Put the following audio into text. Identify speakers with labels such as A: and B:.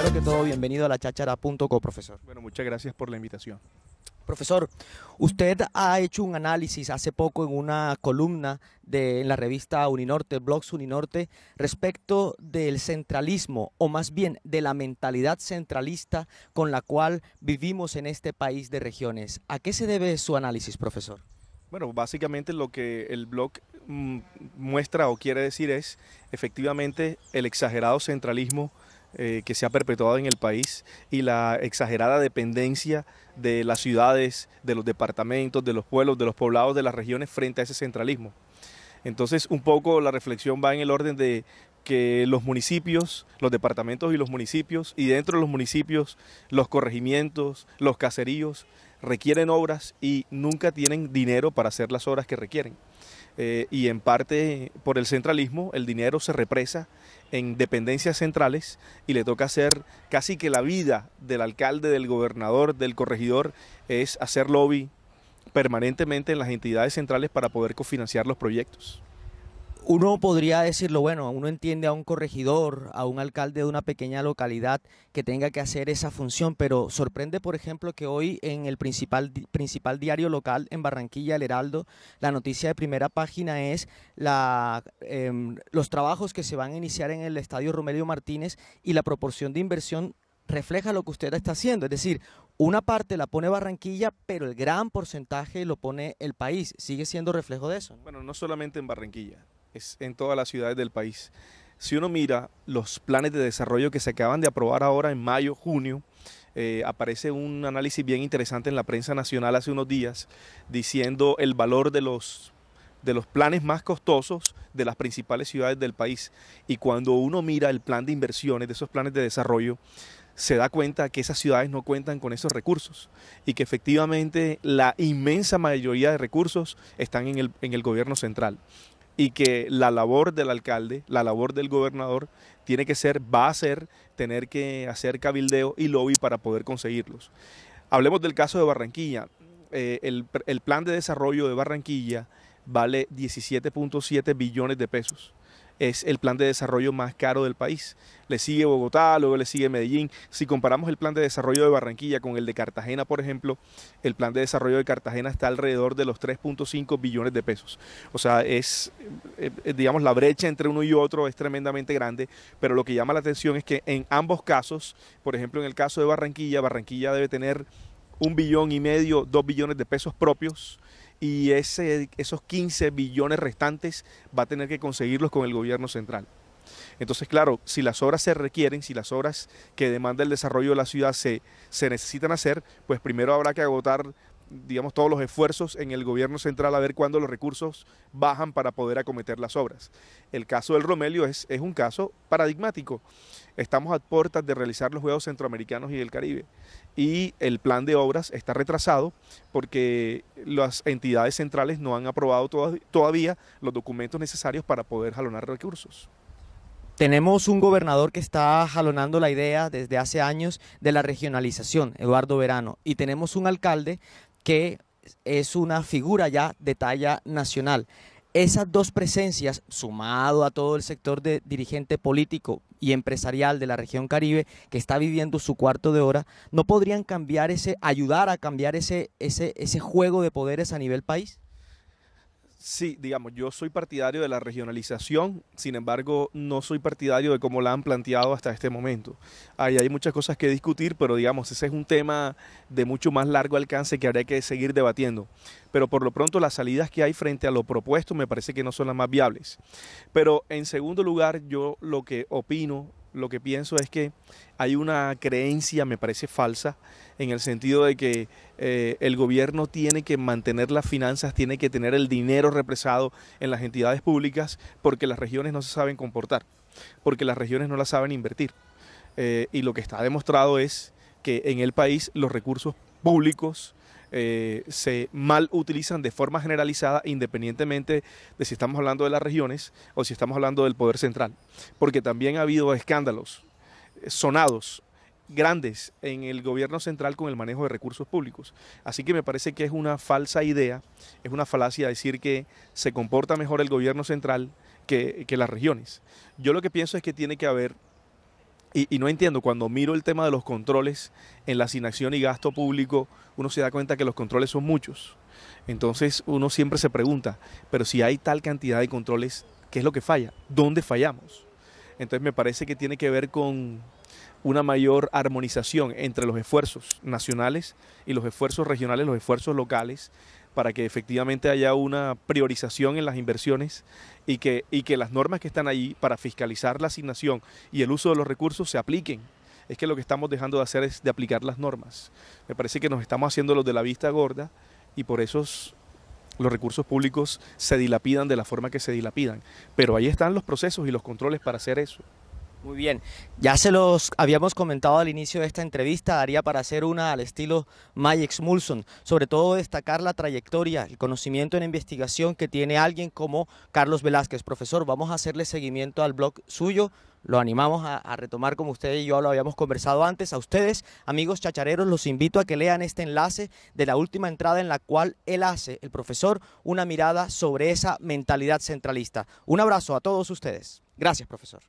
A: Claro que todo, bienvenido a la chachara.co, profesor.
B: Bueno, muchas gracias por la invitación.
A: Profesor, usted ha hecho un análisis hace poco en una columna de la revista Uninorte, Blogs Uninorte, respecto del centralismo o más bien de la mentalidad centralista con la cual vivimos en este país de regiones. ¿A qué se debe su análisis, profesor?
B: Bueno, básicamente lo que el blog mm, muestra o quiere decir es efectivamente el exagerado centralismo eh, que se ha perpetuado en el país y la exagerada dependencia de las ciudades, de los departamentos, de los pueblos, de los poblados, de las regiones frente a ese centralismo. Entonces, un poco la reflexión va en el orden de que los municipios, los departamentos y los municipios, y dentro de los municipios, los corregimientos, los caseríos, requieren obras y nunca tienen dinero para hacer las obras que requieren. Eh, y en parte por el centralismo el dinero se represa en dependencias centrales y le toca hacer casi que la vida del alcalde, del gobernador, del corregidor es hacer lobby permanentemente en las entidades centrales para poder cofinanciar los proyectos
A: uno podría decirlo, bueno, uno entiende a un corregidor, a un alcalde de una pequeña localidad que tenga que hacer esa función, pero sorprende, por ejemplo, que hoy en el principal, principal diario local en Barranquilla, El Heraldo, la noticia de primera página es la, em, los trabajos que se van a iniciar en el Estadio Romelio Martínez y la proporción de inversión refleja lo que usted está haciendo, es decir, una parte la pone Barranquilla, pero el gran porcentaje lo pone el país, sigue siendo reflejo de eso.
B: Bueno, no solamente en Barranquilla, en todas las ciudades del país. Si uno mira los planes de desarrollo que se acaban de aprobar ahora en mayo, junio, eh, aparece un análisis bien interesante en la prensa nacional hace unos días diciendo el valor de los de los planes más costosos de las principales ciudades del país. Y cuando uno mira el plan de inversiones de esos planes de desarrollo, se da cuenta que esas ciudades no cuentan con esos recursos y que efectivamente la inmensa mayoría de recursos están en el, en el gobierno central y que la labor del alcalde, la labor del gobernador, tiene que ser, va a ser, tener que hacer cabildeo y lobby para poder conseguirlos. Hablemos del caso de Barranquilla. Eh, el, el plan de desarrollo de Barranquilla vale 17.7 billones de pesos es el plan de desarrollo más caro del país. Le sigue Bogotá, luego le sigue Medellín. Si comparamos el plan de desarrollo de Barranquilla con el de Cartagena, por ejemplo, el plan de desarrollo de Cartagena está alrededor de los 3.5 billones de pesos. O sea, es, eh, eh, digamos, la brecha entre uno y otro es tremendamente grande, pero lo que llama la atención es que en ambos casos, por ejemplo, en el caso de Barranquilla, Barranquilla debe tener un billón y medio, dos billones de pesos propios y ese, esos 15 billones restantes va a tener que conseguirlos con el gobierno central. Entonces, claro, si las obras se requieren, si las obras que demanda el desarrollo de la ciudad se, se necesitan hacer, pues primero habrá que agotar digamos, todos los esfuerzos en el gobierno central a ver cuándo los recursos bajan para poder acometer las obras. El caso del Romelio es, es un caso paradigmático. Estamos a puertas de realizar los Juegos Centroamericanos y del Caribe y el plan de obras está retrasado porque las entidades centrales no han aprobado todavía los documentos necesarios para poder jalonar recursos.
A: Tenemos un gobernador que está jalonando la idea desde hace años de la regionalización, Eduardo Verano, y tenemos un alcalde que es una figura ya de talla nacional. Esas dos presencias, sumado a todo el sector de dirigente político y empresarial de la región Caribe que está viviendo su cuarto de hora, ¿no podrían cambiar ese, ayudar a cambiar ese, ese, ese juego de poderes a nivel país?
B: Sí, digamos, yo soy partidario de la regionalización, sin embargo, no soy partidario de cómo la han planteado hasta este momento. Ahí hay muchas cosas que discutir, pero digamos, ese es un tema de mucho más largo alcance que habría que seguir debatiendo. Pero por lo pronto las salidas que hay frente a lo propuesto me parece que no son las más viables. Pero en segundo lugar, yo lo que opino lo que pienso es que hay una creencia, me parece falsa, en el sentido de que eh, el gobierno tiene que mantener las finanzas, tiene que tener el dinero represado en las entidades públicas porque las regiones no se saben comportar, porque las regiones no las saben invertir. Eh, y lo que está demostrado es que en el país los recursos públicos eh, se mal utilizan de forma generalizada independientemente de si estamos hablando de las regiones o si estamos hablando del poder central, porque también ha habido escándalos eh, sonados grandes en el gobierno central con el manejo de recursos públicos. Así que me parece que es una falsa idea, es una falacia decir que se comporta mejor el gobierno central que las regiones. Yo lo que pienso es que tiene que haber y, no entiendo, cuando miro el tema de los controles en la asignación y gasto público, uno se da cuenta que los controles son muchos. Entonces uno siempre se pregunta, pero si hay tal cantidad de controles, ¿qué es lo que falla? ¿Dónde fallamos? Entonces me parece que tiene que ver con una mayor armonización entre los esfuerzos nacionales y los esfuerzos regionales, los esfuerzos locales, para que efectivamente haya una priorización en las inversiones y que, y que las normas que están ahí para fiscalizar la asignación y el uso de los recursos se apliquen es que lo que estamos dejando de hacer es de aplicar las normas. Me parece que nos estamos haciendo los de la vista gorda y por eso los recursos públicos se dilapidan de la forma que se dilapidan. Pero ahí están los procesos y los controles para hacer eso.
A: Muy bien, ya se los habíamos comentado al inicio de esta entrevista, daría para hacer una al estilo Mayex Mulson, sobre todo destacar la trayectoria, el conocimiento en investigación que tiene alguien como Carlos Velázquez. Profesor, vamos a hacerle seguimiento al blog suyo, lo animamos a, a, retomar como usted y yo lo habíamos conversado antes. A ustedes, amigos chachareros, los invito a que lean este enlace de la última entrada en la cual él hace, el profesor, una mirada sobre esa mentalidad centralista. Un abrazo a todos ustedes. Gracias, profesor.